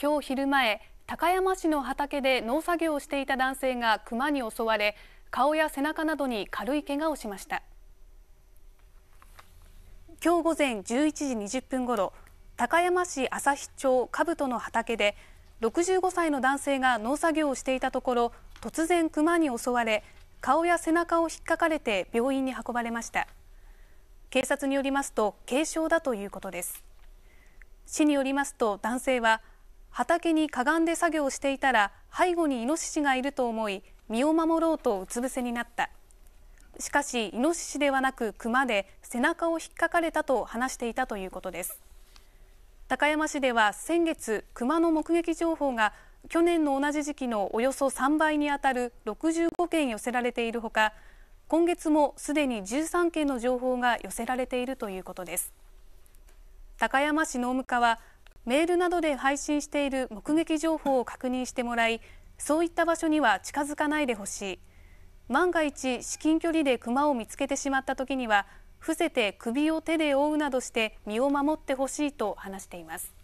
今日昼前高山市の畑で農作業をしていた男性が熊に襲われ顔や背中などに軽い怪我をしました今日午前11時20分ごろ高山市旭町兜の畑で65歳の男性が農作業をしていたところ突然熊に襲われ顔や背中を引っかかれて病院に運ばれました警察によりますと軽傷だということです市によりますと男性は畑にかがんで作業していたら背後にイノシシがいると思い身を守ろうとうつ伏せになったしかしイノシシではなくクマで背中を引っかかれたと話していたということです高山市では先月クマの目撃情報が去年の同じ時期のおよそ3倍にあたる65件寄せられているほか今月もすでに13件の情報が寄せられているということです高山市農務課はメールなどで配信している目撃情報を確認してもらいそういった場所には近づかないでほしい万が一至近距離でクマを見つけてしまった時には伏せて首を手で覆うなどして身を守ってほしいと話しています。